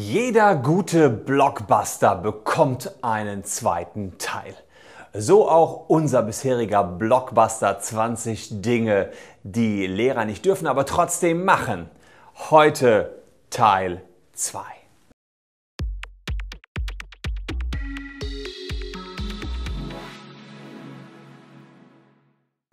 Jeder gute Blockbuster bekommt einen zweiten Teil. So auch unser bisheriger Blockbuster 20 Dinge, die Lehrer nicht dürfen, aber trotzdem machen. Heute Teil 2.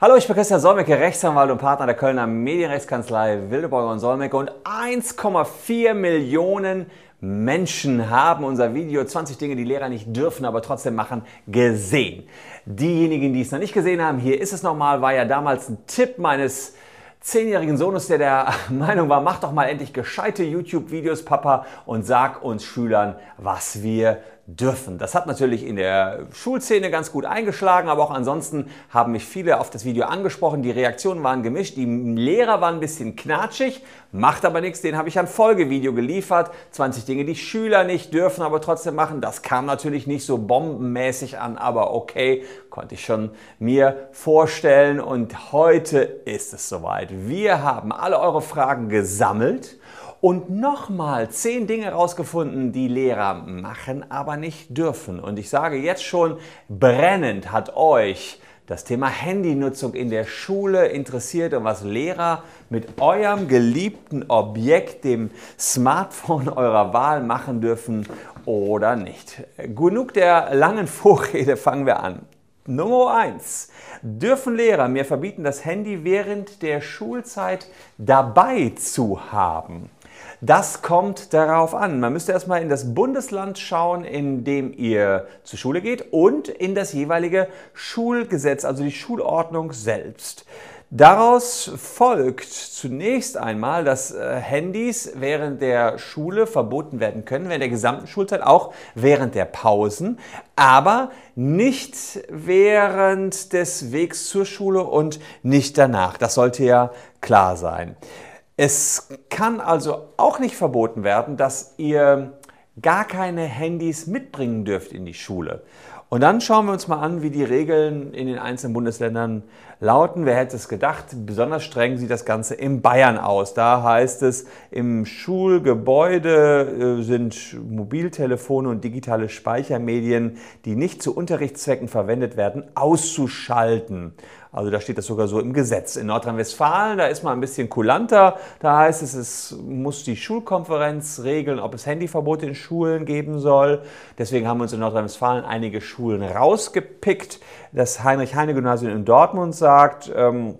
Hallo, ich bin Christian Solmecke, Rechtsanwalt und Partner der Kölner Medienrechtskanzlei Wildeborger und Solmecke und 1,4 Millionen Menschen haben unser Video 20 Dinge, die Lehrer nicht dürfen, aber trotzdem machen, gesehen. Diejenigen, die es noch nicht gesehen haben, hier ist es nochmal, war ja damals ein Tipp meines zehnjährigen Sohnes, der der Meinung war, mach doch mal endlich gescheite YouTube-Videos, Papa, und sag uns Schülern, was wir dürfen. Das hat natürlich in der Schulszene ganz gut eingeschlagen, aber auch ansonsten haben mich viele auf das Video angesprochen. Die Reaktionen waren gemischt, die Lehrer waren ein bisschen knatschig, macht aber nichts, den habe ich ein Folgevideo geliefert. 20 Dinge, die Schüler nicht dürfen, aber trotzdem machen. Das kam natürlich nicht so bombenmäßig an, aber okay, konnte ich schon mir vorstellen. Und heute ist es soweit. Wir haben alle eure Fragen gesammelt und nochmal zehn Dinge rausgefunden, die Lehrer machen, aber nicht dürfen. Und ich sage jetzt schon, brennend hat euch das Thema Handynutzung in der Schule interessiert und was Lehrer mit eurem geliebten Objekt, dem Smartphone eurer Wahl, machen dürfen oder nicht. Genug der langen Vorrede, fangen wir an. Nummer 1. Dürfen Lehrer mir verbieten, das Handy während der Schulzeit dabei zu haben? Das kommt darauf an. Man müsste erstmal in das Bundesland schauen, in dem ihr zur Schule geht und in das jeweilige Schulgesetz, also die Schulordnung selbst. Daraus folgt zunächst einmal, dass äh, Handys während der Schule verboten werden können, während der gesamten Schulzeit, auch während der Pausen, aber nicht während des Wegs zur Schule und nicht danach. Das sollte ja klar sein. Es kann also auch nicht verboten werden, dass ihr gar keine Handys mitbringen dürft in die Schule. Und dann schauen wir uns mal an, wie die Regeln in den einzelnen Bundesländern lauten. Wer hätte es gedacht? Besonders streng sieht das Ganze in Bayern aus. Da heißt es, im Schulgebäude äh, sind Mobiltelefone und digitale Speichermedien, die nicht zu Unterrichtszwecken verwendet werden, auszuschalten. Also da steht das sogar so im Gesetz. In Nordrhein-Westfalen, da ist man ein bisschen kulanter. Da heißt es, es muss die Schulkonferenz regeln, ob es Handyverbote in Schulen geben soll. Deswegen haben uns in Nordrhein-Westfalen einige Schulen rausgepickt. Das Heinrich-Heine-Gymnasium in Dortmund sagt, ähm,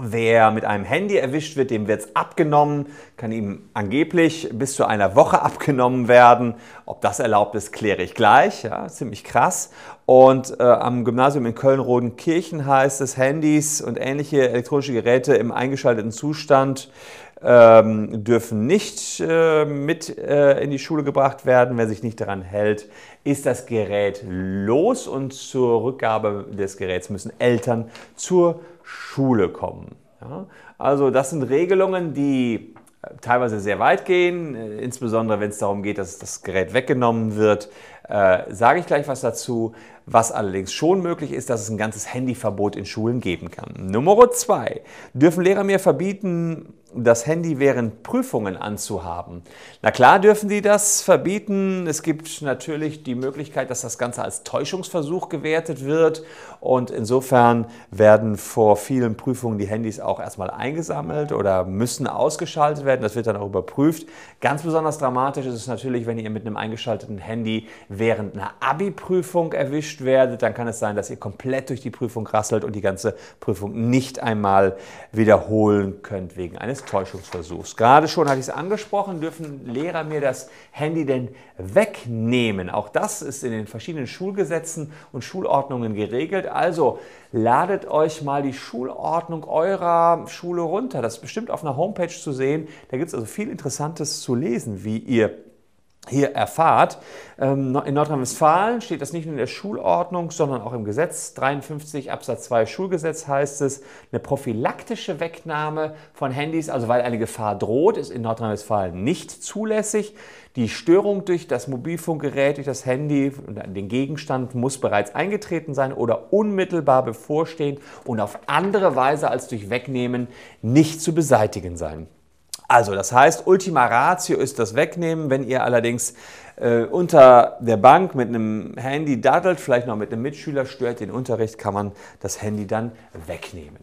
Wer mit einem Handy erwischt wird, dem wird es abgenommen, kann ihm angeblich bis zu einer Woche abgenommen werden. Ob das erlaubt ist, kläre ich gleich. Ja, ziemlich krass. Und äh, am Gymnasium in Köln-Rodenkirchen heißt es, Handys und ähnliche elektronische Geräte im eingeschalteten Zustand ähm, dürfen nicht äh, mit äh, in die Schule gebracht werden. Wer sich nicht daran hält, ist das Gerät los und zur Rückgabe des Geräts müssen Eltern zur Schule. Schule kommen. Ja? Also das sind Regelungen, die äh, teilweise sehr weit gehen, äh, insbesondere wenn es darum geht, dass das Gerät weggenommen wird, äh, sage ich gleich was dazu. Was allerdings schon möglich ist, dass es ein ganzes Handyverbot in Schulen geben kann. Nummer zwei. Dürfen Lehrer mir verbieten, das Handy während Prüfungen anzuhaben? Na klar dürfen die das verbieten. Es gibt natürlich die Möglichkeit, dass das Ganze als Täuschungsversuch gewertet wird. Und insofern werden vor vielen Prüfungen die Handys auch erstmal eingesammelt oder müssen ausgeschaltet werden. Das wird dann auch überprüft. Ganz besonders dramatisch ist es natürlich, wenn ihr mit einem eingeschalteten Handy während einer Abi-Prüfung erwischt werdet, dann kann es sein, dass ihr komplett durch die Prüfung rasselt und die ganze Prüfung nicht einmal wiederholen könnt wegen eines Täuschungsversuchs. Gerade schon hatte ich es angesprochen, dürfen Lehrer mir das Handy denn wegnehmen? Auch das ist in den verschiedenen Schulgesetzen und Schulordnungen geregelt. Also ladet euch mal die Schulordnung eurer Schule runter. Das ist bestimmt auf einer Homepage zu sehen. Da gibt es also viel Interessantes zu lesen, wie ihr hier erfahrt. Ähm, in Nordrhein-Westfalen steht das nicht nur in der Schulordnung, sondern auch im Gesetz. 53 Absatz 2 Schulgesetz heißt es, eine prophylaktische Wegnahme von Handys, also weil eine Gefahr droht, ist in Nordrhein-Westfalen nicht zulässig. Die Störung durch das Mobilfunkgerät, durch das Handy und den Gegenstand muss bereits eingetreten sein oder unmittelbar bevorstehend und auf andere Weise als durch Wegnehmen nicht zu beseitigen sein. Also, das heißt, Ultima Ratio ist das Wegnehmen. Wenn ihr allerdings äh, unter der Bank mit einem Handy daddelt, vielleicht noch mit einem Mitschüler, stört den Unterricht, kann man das Handy dann wegnehmen.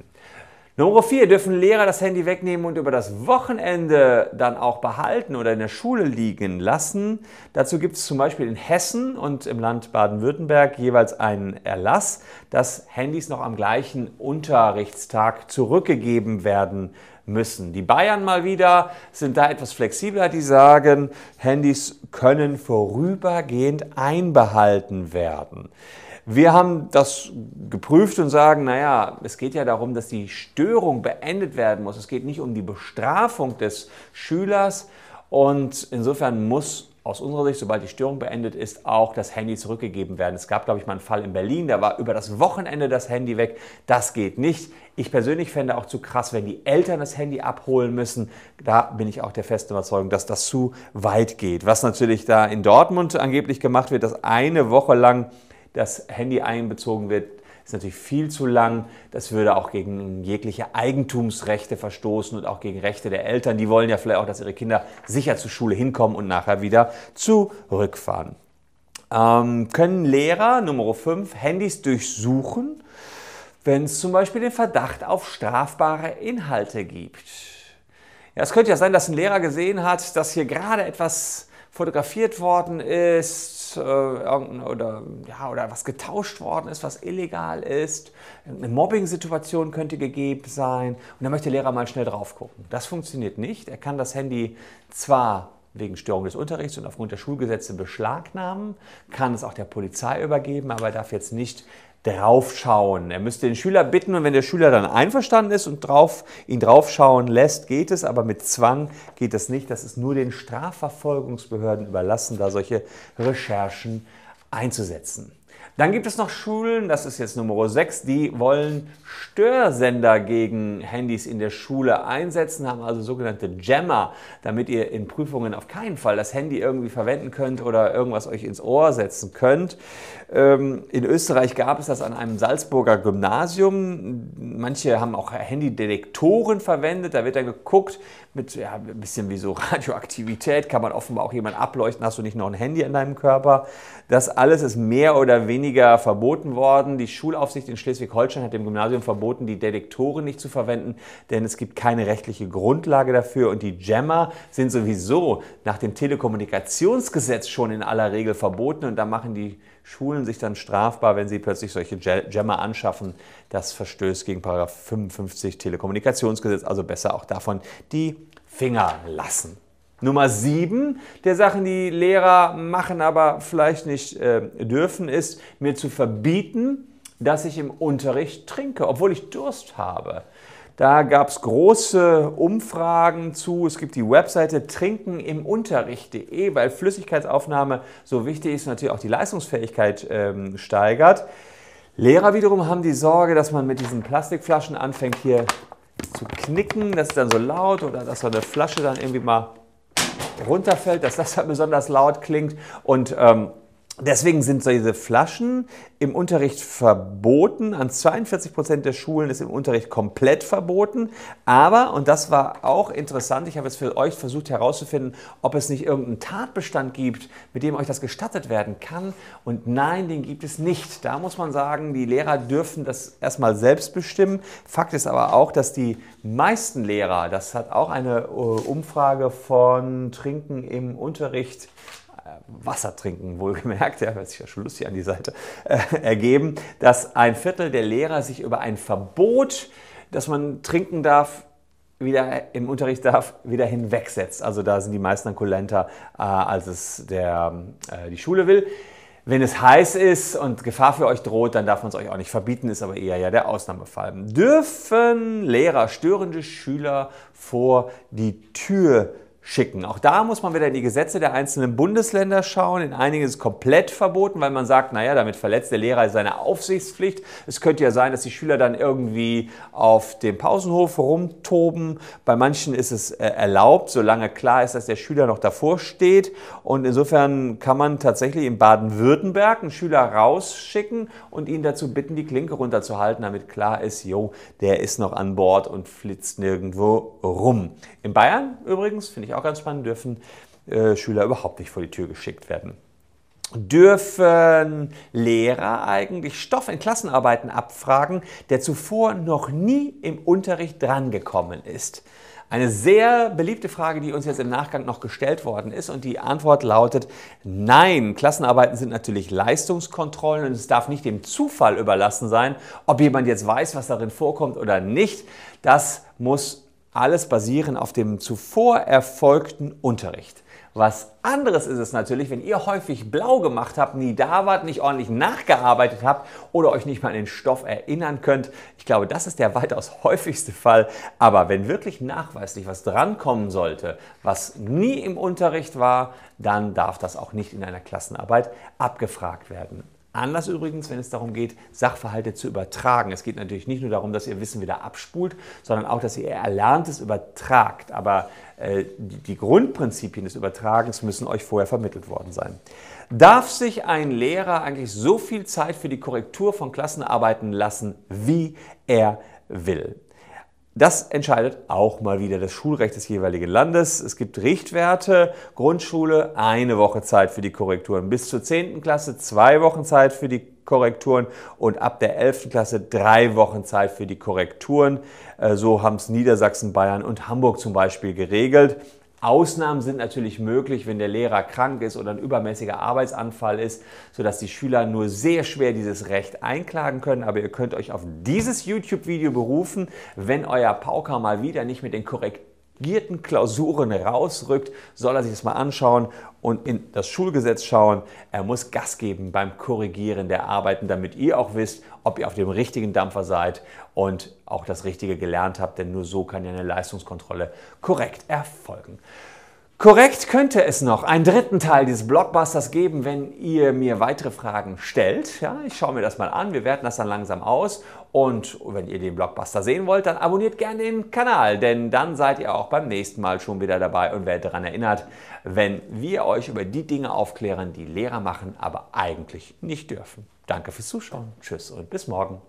Nummer 4. Dürfen Lehrer das Handy wegnehmen und über das Wochenende dann auch behalten oder in der Schule liegen lassen? Dazu gibt es zum Beispiel in Hessen und im Land Baden-Württemberg jeweils einen Erlass, dass Handys noch am gleichen Unterrichtstag zurückgegeben werden müssen. Die Bayern mal wieder sind da etwas flexibler, die sagen, Handys können vorübergehend einbehalten werden. Wir haben das geprüft und sagen, naja, es geht ja darum, dass die Störung beendet werden muss. Es geht nicht um die Bestrafung des Schülers und insofern muss aus unserer Sicht, sobald die Störung beendet ist, auch das Handy zurückgegeben werden. Es gab, glaube ich, mal einen Fall in Berlin, da war über das Wochenende das Handy weg. Das geht nicht. Ich persönlich fände auch zu krass, wenn die Eltern das Handy abholen müssen. Da bin ich auch der festen Überzeugung, dass das zu weit geht. Was natürlich da in Dortmund angeblich gemacht wird, dass eine Woche lang das Handy einbezogen wird, ist natürlich viel zu lang. Das würde auch gegen jegliche Eigentumsrechte verstoßen und auch gegen Rechte der Eltern. Die wollen ja vielleicht auch, dass ihre Kinder sicher zur Schule hinkommen und nachher wieder zurückfahren. Ähm, können Lehrer, Nummer 5, Handys durchsuchen, wenn es zum Beispiel den Verdacht auf strafbare Inhalte gibt? Ja, es könnte ja sein, dass ein Lehrer gesehen hat, dass hier gerade etwas fotografiert worden ist, äh, oder, ja, oder was getauscht worden ist, was illegal ist. Eine Mobbing-Situation könnte gegeben sein. Und da möchte der Lehrer mal schnell drauf gucken. Das funktioniert nicht. Er kann das Handy zwar wegen Störung des Unterrichts und aufgrund der Schulgesetze beschlagnahmen, kann es auch der Polizei übergeben, aber er darf jetzt nicht draufschauen. Er müsste den Schüler bitten und wenn der Schüler dann einverstanden ist und drauf, ihn draufschauen lässt, geht es, aber mit Zwang geht es nicht. Das ist nur den Strafverfolgungsbehörden überlassen, da solche Recherchen einzusetzen. Dann gibt es noch Schulen, das ist jetzt Nummer 6, die wollen Störsender gegen Handys in der Schule einsetzen, haben also sogenannte Jammer, damit ihr in Prüfungen auf keinen Fall das Handy irgendwie verwenden könnt oder irgendwas euch ins Ohr setzen könnt. Ähm, in Österreich gab es das an einem Salzburger Gymnasium. Manche haben auch Handydetektoren verwendet, da wird dann geguckt, mit ja, ein bisschen wie so Radioaktivität kann man offenbar auch jemanden ableuchten, hast du nicht noch ein Handy in deinem Körper. Das alles ist mehr oder weniger weniger verboten worden. Die Schulaufsicht in Schleswig-Holstein hat dem Gymnasium verboten, die Detektoren nicht zu verwenden, denn es gibt keine rechtliche Grundlage dafür. Und die Jammer sind sowieso nach dem Telekommunikationsgesetz schon in aller Regel verboten. Und da machen die Schulen sich dann strafbar, wenn sie plötzlich solche Jammer anschaffen. Das verstößt gegen 55 Telekommunikationsgesetz. Also besser auch davon die Finger lassen. Nummer sieben der Sachen, die Lehrer machen, aber vielleicht nicht äh, dürfen, ist mir zu verbieten, dass ich im Unterricht trinke, obwohl ich Durst habe. Da gab es große Umfragen zu. Es gibt die Webseite trinkenimunterricht.de, weil Flüssigkeitsaufnahme so wichtig ist, natürlich auch die Leistungsfähigkeit ähm, steigert. Lehrer wiederum haben die Sorge, dass man mit diesen Plastikflaschen anfängt hier zu knicken. dass es dann so laut oder dass so eine Flasche dann irgendwie mal runterfällt, dass das dann halt besonders laut klingt und ähm, Deswegen sind solche Flaschen im Unterricht verboten. An 42 Prozent der Schulen ist im Unterricht komplett verboten. Aber, und das war auch interessant, ich habe jetzt für euch versucht herauszufinden, ob es nicht irgendeinen Tatbestand gibt, mit dem euch das gestattet werden kann. Und nein, den gibt es nicht. Da muss man sagen, die Lehrer dürfen das erstmal selbst bestimmen. Fakt ist aber auch, dass die meisten Lehrer, das hat auch eine äh, Umfrage von Trinken im Unterricht äh, Wasser trinken, wohlgemerkt, ja, hört sich ja schon lustig an die Seite, äh, ergeben, dass ein Viertel der Lehrer sich über ein Verbot, dass man trinken darf, wieder im Unterricht darf, wieder hinwegsetzt. Also da sind die meisten kulenter, äh, als es der, äh, die Schule will. Wenn es heiß ist und Gefahr für euch droht, dann darf man es euch auch nicht verbieten, ist aber eher ja der Ausnahmefall. Dürfen Lehrer störende Schüler vor die Tür schicken. Auch da muss man wieder in die Gesetze der einzelnen Bundesländer schauen. In einigen ist es komplett verboten, weil man sagt, naja, damit verletzt der Lehrer seine Aufsichtspflicht. Es könnte ja sein, dass die Schüler dann irgendwie auf dem Pausenhof rumtoben. Bei manchen ist es äh, erlaubt, solange klar ist, dass der Schüler noch davor steht. Und insofern kann man tatsächlich in Baden-Württemberg einen Schüler rausschicken und ihn dazu bitten, die Klinke runterzuhalten, damit klar ist, jo, der ist noch an Bord und flitzt nirgendwo rum. In Bayern übrigens finde ich auch auch ganz spannend, dürfen äh, Schüler überhaupt nicht vor die Tür geschickt werden. Dürfen Lehrer eigentlich Stoff in Klassenarbeiten abfragen, der zuvor noch nie im Unterricht drangekommen ist? Eine sehr beliebte Frage, die uns jetzt im Nachgang noch gestellt worden ist und die Antwort lautet Nein. Klassenarbeiten sind natürlich Leistungskontrollen und es darf nicht dem Zufall überlassen sein, ob jemand jetzt weiß, was darin vorkommt oder nicht. Das muss alles basieren auf dem zuvor erfolgten Unterricht. Was anderes ist es natürlich, wenn ihr häufig blau gemacht habt, nie da wart, nicht ordentlich nachgearbeitet habt oder euch nicht mal an den Stoff erinnern könnt. Ich glaube, das ist der weitaus häufigste Fall. Aber wenn wirklich nachweislich was drankommen sollte, was nie im Unterricht war, dann darf das auch nicht in einer Klassenarbeit abgefragt werden. Anlass übrigens, wenn es darum geht, Sachverhalte zu übertragen. Es geht natürlich nicht nur darum, dass ihr Wissen wieder abspult, sondern auch, dass ihr Erlerntes übertragt. Aber äh, die Grundprinzipien des Übertragens müssen euch vorher vermittelt worden sein. Darf sich ein Lehrer eigentlich so viel Zeit für die Korrektur von Klassenarbeiten lassen, wie er will? Das entscheidet auch mal wieder das Schulrecht des jeweiligen Landes. Es gibt Richtwerte, Grundschule eine Woche Zeit für die Korrekturen, bis zur 10. Klasse zwei Wochen Zeit für die Korrekturen und ab der 11. Klasse drei Wochen Zeit für die Korrekturen. Äh, so haben es Niedersachsen, Bayern und Hamburg zum Beispiel geregelt. Ausnahmen sind natürlich möglich, wenn der Lehrer krank ist oder ein übermäßiger Arbeitsanfall ist, sodass die Schüler nur sehr schwer dieses Recht einklagen können. Aber ihr könnt euch auf dieses YouTube-Video berufen, wenn euer Pauker mal wieder nicht mit den korrekten gierten Klausuren rausrückt, soll er sich das mal anschauen und in das Schulgesetz schauen. Er muss Gas geben beim Korrigieren der Arbeiten, damit ihr auch wisst, ob ihr auf dem richtigen Dampfer seid und auch das Richtige gelernt habt, denn nur so kann ja eine Leistungskontrolle korrekt erfolgen. Korrekt könnte es noch einen dritten Teil dieses Blockbusters geben, wenn ihr mir weitere Fragen stellt. Ja, ich schaue mir das mal an, wir werten das dann langsam aus. Und wenn ihr den Blockbuster sehen wollt, dann abonniert gerne den Kanal, denn dann seid ihr auch beim nächsten Mal schon wieder dabei und werdet daran erinnert, wenn wir euch über die Dinge aufklären, die Lehrer machen, aber eigentlich nicht dürfen. Danke fürs Zuschauen, tschüss und bis morgen.